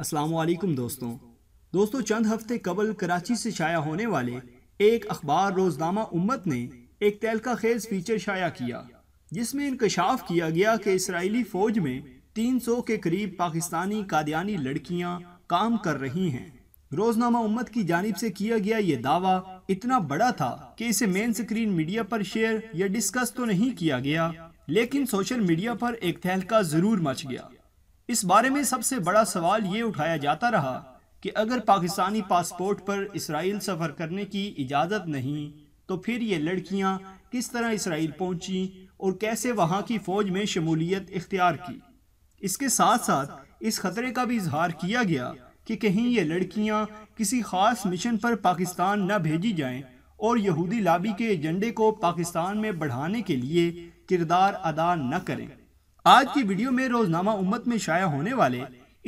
असलकुम दोस्तों दोस्तों चंद हफ्ते कबल कराची से शाया होने वाले एक अखबार रोजनामा उम्मत ने एक तहलका खेज फीचर शाया किया जिसमें इंकशाफ किया गया कि इसराइली फौज में 300 के करीब पाकिस्तानी कादियानी लड़कियां काम कर रही हैं रोजनामा उम्मत की जानब से किया गया ये दावा इतना बड़ा था कि इसे मेन स्क्रीन मीडिया पर शेयर या डिस्कस तो नहीं किया गया लेकिन सोशल मीडिया पर एक तहलका जरूर मच गया इस बारे में सबसे बड़ा सवाल ये उठाया जाता रहा कि अगर पाकिस्तानी पासपोर्ट पर इसराइल सफ़र करने की इजाज़त नहीं तो फिर ये लड़कियां किस तरह इसराइल पहुंची और कैसे वहां की फ़ौज में शमूलियत इख्तियार की इसके साथ साथ इस खतरे का भी इजहार किया गया कि कहीं ये लड़कियां किसी ख़ास मिशन पर पाकिस्तान न भेजी जाएं और यहूदी लाबी के एजेंडे को पाकिस्तान में बढ़ाने के लिए किरदार अदा न करें आज की वीडियो में रोजनामा उम्मत में शाया होने वाले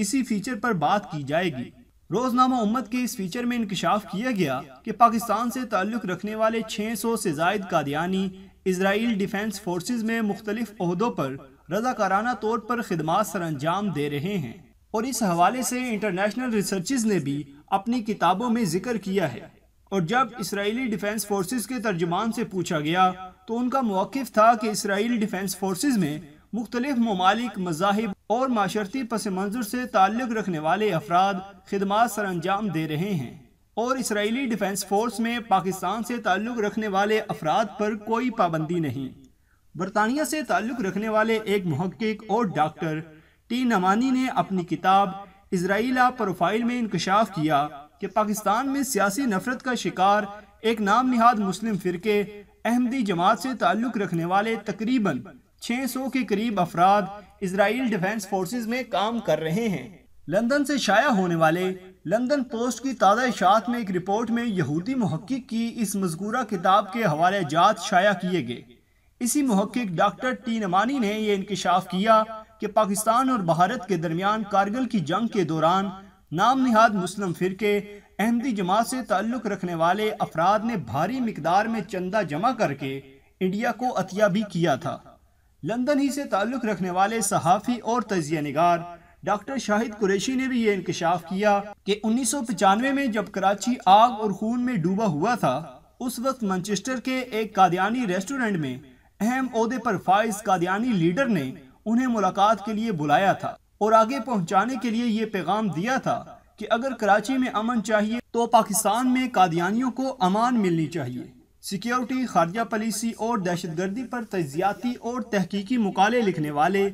इसी फीचर पर बात की जाएगी रोजनामा उम्मत के इस फीचर में इंकशाफ किया गया कि पाकिस्तान से ताल्लुक़ रखने वाले 600 से जायद कादियानी इसराइल डिफेंस फोर्सेस में मुख्तलिफ अहदों पर रजाकाराना तौर पर खदमात सर अंजाम दे रहे हैं और इस हवाले से इंटरनेशनल रिसर्चेज ने भी अपनी किताबों में जिक्र किया है और जब इसराइली डिफेंस फोर्स के तर्जमान से पूछा गया तो उनका मौक़ था कि इसराइली डिफेंस फोर्सेज में मुख्तलिफ ममालिक मजाहब और माशरती पस मंजर से ताल्लुक़ रखने वाले अफराद खदमात सर अंजाम दे रहे हैं और इसराइली डिफेंस फोर्स में पाकिस्तान से ताल्लुक़ रखने वाले अफराद पर कोई पाबंदी नहीं बरतानिया से ताल्लुक़ रखने वाले एक महक्क और डॉक्टर टी नमानी ने अपनी किताब इसराइला प्रोफाइल में इंकशाफ किया कि पाकिस्तान में सियासी नफरत का शिकार एक नाम निहाद मुस्लिम फ़िरके अहमदी जमात से ताल्लुक़ रखने वाले तकरीबन 600 के करीब अफराद इसराइल डिफेंस फोर्सेस में काम कर रहे हैं लंदन से शाया होने वाले लंदन पोस्ट की ताज़ा इशात में एक रिपोर्ट में यहूदी महक्क़ की इस मजकूरा किताब के हवाले जात शाया किए गए इसी महक्क डॉक्टर टी नमानी ने यह इंकशाफ किया कि पाकिस्तान और भारत के दरमियान कारगिल की जंग के दौरान नाम निहाद मुस्लिम फिरके अहमदी जमात से ताल्लुक़ रखने वाले अफराद ने भारी मकदार में चंदा जमा करके इंडिया को अतिया भी किया था लंदन ही से ताल्लुक़ रखने वाले सहाफ़ी और तजिया नगार डॉक्टर शाहिद कुरैशी ने भी ये इंकशाफ किया कि उन्नीस सौ पचानवे में जब कराची आग और खून में डूबा हुआ था उस वक्त मंचेस्टर के एक कादियानी रेस्टोरेंट में अहम अहदे पर फाइज कादियानी लीडर ने उन्हें मुलाकात के लिए बुलाया था और आगे पहुंचाने के लिए ये पैगाम दिया था कि अगर कराची में अमन चाहिए तो पाकिस्तान में कादियानियों को अमान मिलनी चाहिए सिक्योरिटी खारजा पॉलिसी और दहशतगर्दी पर तजियाती और तहकीकी मकाले लिखने वाले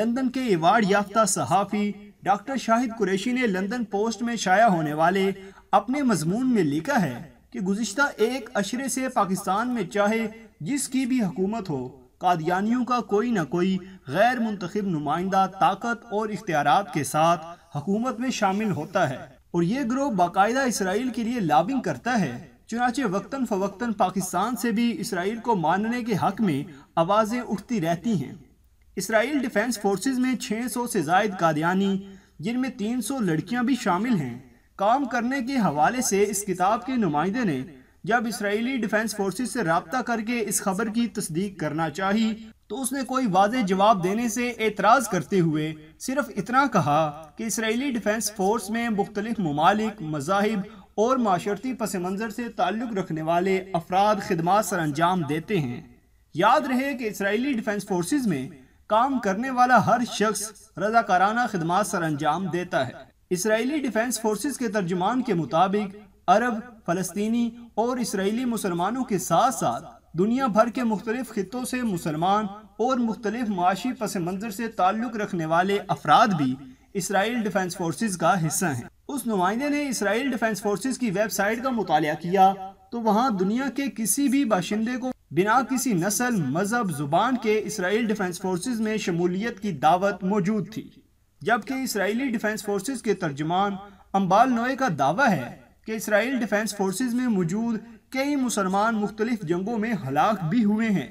लंदन के एवार्ड याफ्ता सहाफ़ी डॉक्टर शाहिद कुरैशी ने लंदन पोस्ट में शाया होने वाले अपने मजमून में लिखा है कि गुज्त एक अशरे से पाकिस्तान में चाहे जिसकी भी हुकूमत हो कादियानियों का कोई ना कोई गैर मुंतखब नुमाइंदा ताकत और इख्तियार के साथ हकूमत में शामिल होता है और ये ग्रोह बाकायदा इसराइल के लिए लाबिंग करता है चुनाचे वक्ता फवक्तन पाकिस्तान से भी इसराइल को मानने के हक में आवाज़ें उठती रहती हैं इसराइल डिफेंस फोर्सेस में 600 से जायद कादियानी जिनमें 300 लड़कियां भी शामिल हैं काम करने के हवाले से इस किताब के नुमाइंदे ने जब इसराइली डिफेंस फोर्सेस से रबता करके इस खबर की तस्दीक करना चाहिए तो उसने कोई वाज जवाब देने से एतराज़ करते हुए सिर्फ इतना कहा कि इसराइली डिफेंस फोर्स में मुख्तलिफ ममालिक मजाहब और माशर्ती पस मंज़र से ताल्लुक़ रखने वाले अफराद खदमात सर अंजाम देते हैं याद रहे कि इसराइली डिफेंस फोर्स में काम करने वाला हर शख्स रजाकाराना खदमा सर अंजाम देता है इसराइली डिफेंस फोर्स के तर्जमान के मुताबिक अरब फ़लस्तनी और इसराइली मुसलमानों के साथ साथ दुनिया भर के मुख्तलिफ खितों से मुसलमान और मुख्तलिफ पस मंज़र से ताल्लुक़ रखने वाले अफराद भी इसराइल डिफेंस फोर्सेज का हिस्सा हैं उस नुमाइंदे ने इसराइल डिफेंस फोर्स की वेबसाइट का मुताल किया तो वहाँ दुनिया के किसी भी बाशिंदे को बिना किसी नस्ल मजहब जुबान के इसराइल डिफेंस फोर्स में शमूलियत की दावत मौजूद थी जबकि इसराइली डिफेंस फोर्स के तर्जमान अम्बाल नोए का दावा है कि इसराइल डिफेंस फोर्स में मौजूद कई मुसलमान मुख्तलिफ जंगों में हलाक भी हुए हैं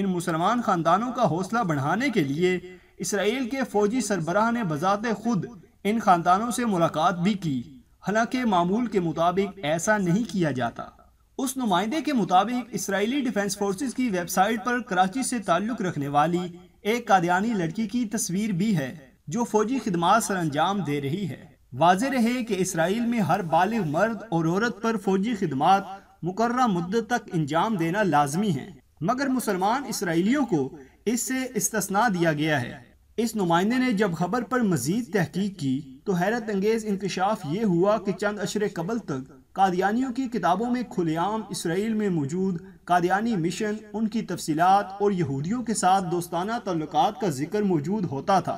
इन मुसलमान ख़ानदानों का हौसला बढ़ाने के लिए इसराइल के फौजी सरबराह ने बजाते खुद इन खानदानों से मुलाकात भी की हालांकि मामूल के मुताबिक ऐसा नहीं किया जाता उस नुमाइंदे के मुताबिक इसराइली डिफेंस फोर्सेस की वेबसाइट पर कराची से ताल्लुक रखने वाली एक कादयानी लड़की की तस्वीर भी है जो फौजी खिदमात सर अंजाम दे रही है वाज रहे कि इसराइल में हर बालिग मर्द और औरत पर फौजी खिदमात मुकर मुद्द तक अंजाम देना लाजमी है मगर मुसलमान इसराइलियों को इससे इस्तना दिया गया है इस नुमाइंदे ने जब खबर पर मजीद तहकीक की तो हैरत अंगेज इंकशाफ ये हुआ कि चंद अशर कबल तक कादियानियों की किताबों में खुलेआम इसराइल में मौजूद कादियानी मिशन उनकी तफसीलात और यहूदियों के साथ दोस्ताना तल्लक का जिक्र मौजूद होता था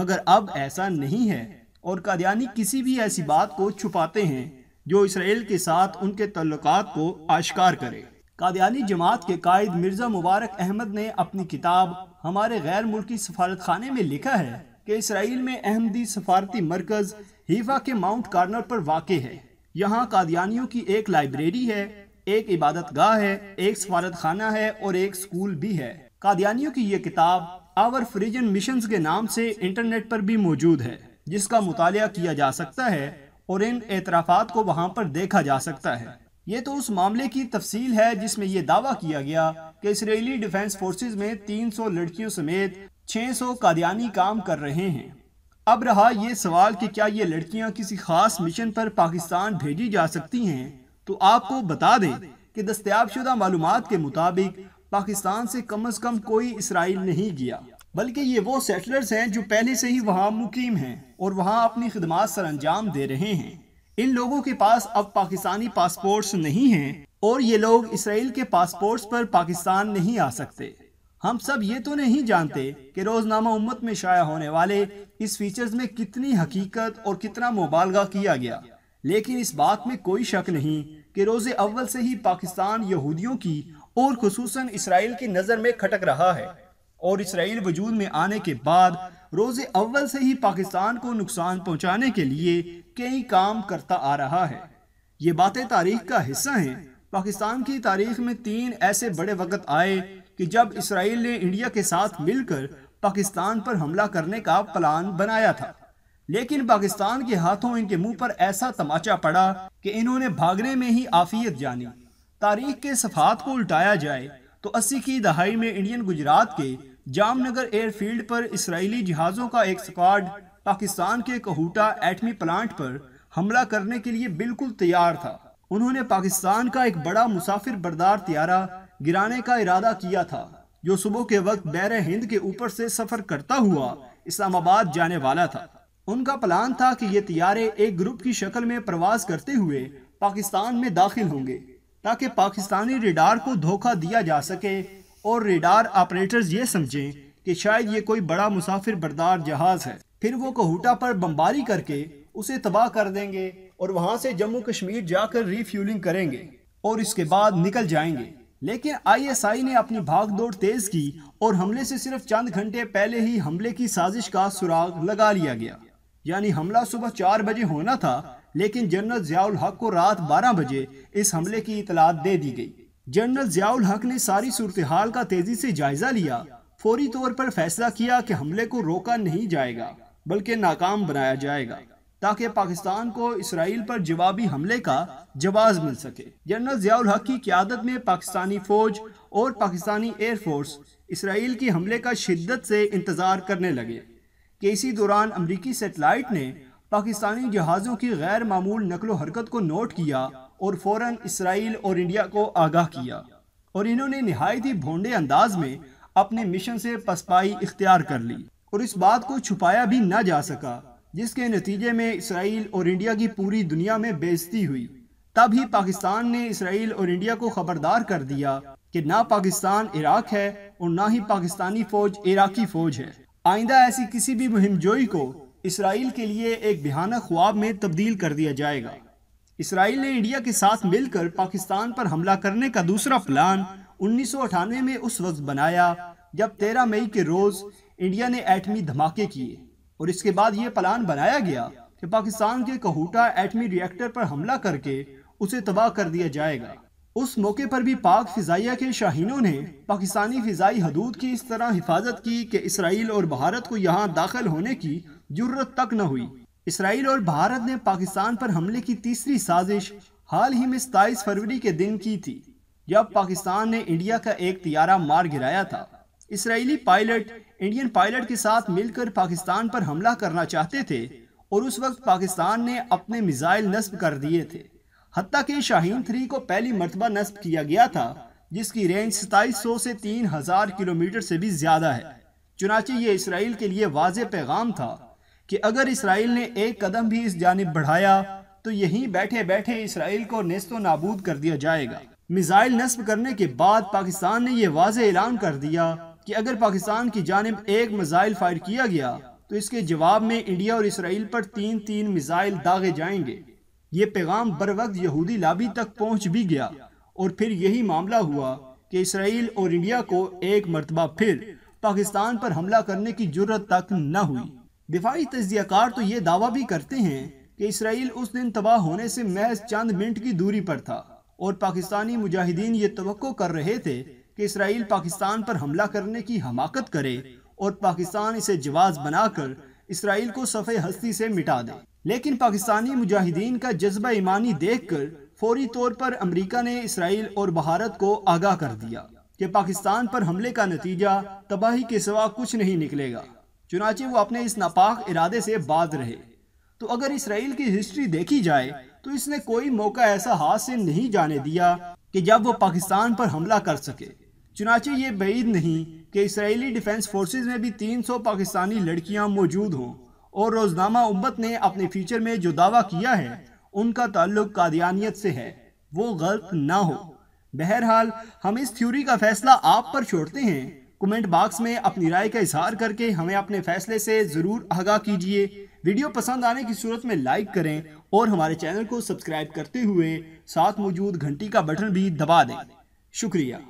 मगर अब ऐसा नहीं है और कादियानी किसी भी ऐसी बात को छुपाते हैं जो इसराइल के साथ उनके तल्लक को आश्कार करे कादियानी जमात के कायद मिर्ज़ा मुबारक अहमद ने अपनी किताब हमारे गैर मुल्की सफारत खाने में लिखा है कि इसराइल में अहमदी सफारती मरकज़ हीफा के माउंट कार्नर पर वाक़ है यहाँ कादियानियों की एक लाइब्रेरी है एक इबादत गाह है एक सफारत खाना है और एक स्कूल भी है कादियानियों की ये किताब आवर फ्रिजन मिशन के नाम से इंटरनेट पर भी मौजूद है जिसका मुताल किया जा सकता है और इन एतराफ़ात को वहाँ पर देखा जा सकता है ये तो उस मामले की तफसील है जिसमें यह दावा किया गया कि इसराइली डिफेंस फोर्स में 300 लड़कियों समेत 600 कादयानी काम कर रहे हैं अब रहा ये सवाल कि क्या ये लड़कियां किसी खास मिशन पर पाकिस्तान भेजी जा सकती हैं तो आपको बता दें कि दस्तियाब शुदा मालूम के मुताबिक पाकिस्तान से कम अज़ कम कोई इसराइल नहीं गया बल्कि ये वो सेटलर्स हैं जो पहले से ही वहाँ मुकीम हैं और वहाँ अपनी खदमात सर अंजाम दे रहे हैं इन लोगों के पास अब पाकिस्तानी पासपोर्ट्स नहीं हैं और ये लोग इसराइल के पासपोर्ट्स पर पाकिस्तान नहीं आ सकते हम सब ये तो नहीं जानते कि रोज़नामा उम्मत में शाया होने वाले इस फीचर्स में कितनी हकीकत और कितना मुबालगा किया गया लेकिन इस बात में कोई शक नहीं कि रोजे अव्वल से ही पाकिस्तान यहूदियों की और खसूस इसराइल की नज़र में खटक रहा है और इसराइल वजूद में आने के बाद रोज़ अव्वल से ही पाकिस्तान को नुकसान पहुंचाने के लिए कई काम करता आ रहा है ये बातें तारीख का हिस्सा हैं पाकिस्तान की तारीख में तीन ऐसे बड़े वक्त आए कि जब इसराइल ने इंडिया के साथ मिलकर पाकिस्तान पर हमला करने का प्लान बनाया था लेकिन पाकिस्तान के हाथों इनके मुंह पर ऐसा तमाचा पड़ा कि इन्होंने भागने में ही आफियत जानी तारीख के सफात को उल्टाया जाए तो अस्सी की दहाई में इंडियन गुजरात के जामनगर एयरफील्ड पर इसराइली जहाज़ों का एक स्क्वाड पाकिस्तान के कहूटा एटमी प्लांट पर हमला करने के लिए बिल्कुल तैयार था उन्होंने पाकिस्तान का एक बड़ा मुसाफिर बरदार तैयारा गिराने का इरादा किया था जो सुबह के वक्त बैर हिंद के ऊपर से सफर करता हुआ इस्लामाबाद जाने वाला था उनका प्लान था कि ये तैयारे एक ग्रुप की शक्ल में प्रवास करते हुए पाकिस्तान में दाखिल होंगे ताकि पाकिस्तानी रिडार को धोखा दिया जा सके और रेडार ऑपरेटर्स ये समझें कि शायद ये कोई बड़ा मुसाफिर बरदार जहाज़ है फिर वो कहूटा पर बमबारी करके उसे तबाह कर देंगे और वहाँ से जम्मू कश्मीर जाकर रीफ्यूलिंग करेंगे और इसके बाद निकल जाएंगे लेकिन आईएसआई ने अपनी भागदौड़ तेज की और हमले से सिर्फ चंद घंटे पहले ही हमले की साजिश का सुराग लगा लिया गया यानी हमला सुबह चार बजे होना था लेकिन जनरल जियाउल हक को रात 12 बजे इस हमले की इतलात दे दी गई जनरल जियाउल हक ने सारी सूरत हाल का तेजी से जायजा लिया फौरी तौर पर फैसला किया कि हमले को रोका नहीं जाएगा बल्कि नाकाम बनाया जाएगा ताकि पाकिस्तान को इसराइल पर जवाबी हमले का जवाब मिल सके जनरल जियाउल हक की क्यादत में पाकिस्तानी फौज और पाकिस्तानी एयरफोर्स इसराइल के हमले का शिद्दत से इंतज़ार करने लगे कि इसी दौरान अमरीकी सेटेलाइट ने पाकिस्तानी जहाज़ों की गैर मामूल नकलो हरकत को नोट किया और फौरन इसराइल और इंडिया को आगाह किया और इन्होंने नहायत ही भोंडे अंदाज में अपने मिशन से पसपाई इख्तियार कर ली और इस बात को छुपाया भी ना जा सका जिसके नतीजे में इसराइल और इंडिया की पूरी दुनिया में बेजती हुई तब ही पाकिस्तान ने इसराइल और इंडिया को खबरदार कर दिया कि ना पाकिस्तान इराक है और ना ही पाकिस्तानी फौज इराकी फौज है आइंदा ऐसी किसी भी मुहिमजोई को इसराइल के लिए एक भयानक ख्वाब में तब्दील कर दिया जाएगा इसराइल ने इंडिया के साथ मिलकर पाकिस्तान पर हमला करने का दूसरा प्लान उन्नीस में उस वक्त बनाया जब 13 मई के रोज इंडिया ने एटमी धमाके किए और इसके बाद ये प्लान बनाया गया कि पाकिस्तान के कहूटा एटमी रिएक्टर पर हमला करके उसे तबाह कर दिया जाएगा उस मौके पर भी पाक फिजाइया के शाहीनों ने पाकिस्तानी फिजाई हदूद की इस तरह हिफाजत की कि इसराइल और भारत को यहाँ दाखिल होने की जरूरत तक न हुई इसराइल और भारत ने पाकिस्तान पर हमले की तीसरी साजिश हाल ही में सताईस फरवरी के दिन की थी जब पाकिस्तान ने इंडिया का एक तियारा मार गिराया था इसराइली पायलट इंडियन पायलट के साथ मिलकर पाकिस्तान पर हमला करना चाहते थे और उस वक्त पाकिस्तान ने अपने मिसाइल नस्ब कर दिए थे हती के शाहीन थ्री को पहली मरतबा नस्ब किया गया था जिसकी रेंज सताईस सौ से तीन हजार किलोमीटर से भी ज्यादा है चुनाचे ये इसराइल के लिए वाज पैगाम था कि अगर इसराइल ने एक कदम भी इस जानब बढ़ाया तो यहीं बैठे बैठे इसराइल को नस्तो नाबूद कर दिया जाएगा मिसाइल नस्ब करने के बाद पाकिस्तान ने यह वाज ऐलान कर दिया कि अगर पाकिस्तान की जानब एक मिसाइल फायर किया गया तो इसके जवाब में इंडिया और इसराइल पर तीन तीन मिसाइल दागे जाएंगे ये पैगाम बर वक्त यहूदी लाबी तक पहुंच भी गया और फिर यही मामला हुआ कि इसराइल और इंडिया को एक मरतबा फिर पाकिस्तान पर हमला करने की जरूरत तक न हुई दिफाई तजियाकार तो ये दावा भी करते हैं कि इसराइल उस दिन तबाह होने से महज चंद मिनट की दूरी पर था और पाकिस्तानी मुजाहिदीन ये तो कर रहे थे कि इसराइल पाकिस्तान पर हमला करने की हमाकत करे और पाकिस्तान इसे जवाज बनाकर इसराइल को सफ़े हस्ती से मिटा दे लेकिन पाकिस्तानी मुजाहिदीन का जज्बा ईमानी देख कर फौरी तौर पर अमरीका ने इसराइल और भारत को आगाह कर दिया कि पाकिस्तान पर हमले का नतीजा तबाही के सिवा कुछ नहीं निकलेगा चुनाचे वो अपने इस नापाक इरादे से बाज रहे तो अगर इसराइल की हिस्ट्री देखी जाए तो इसने कोई मौका ऐसा हाथ से नहीं जाने दिया कि जब वो पाकिस्तान पर हमला कर सके चुनाचे ये बेद नहीं कि इसराइली डिफेंस फोर्सेज में भी 300 पाकिस्तानी लड़कियां मौजूद हों और रोजनामा उम्मत ने अपने फीचर में जो दावा किया है उनका ताल्लुक कादियानियत से है वो गलत ना हो बहरहाल हम इस थ्योरी का फैसला आप पर छोड़ते हैं कमेंट बॉक्स में अपनी राय का इजहार करके हमें अपने फैसले से ज़रूर आगाह कीजिए वीडियो पसंद आने की सूरत में लाइक करें और हमारे चैनल को सब्सक्राइब करते हुए साथ मौजूद घंटी का बटन भी दबा दें शुक्रिया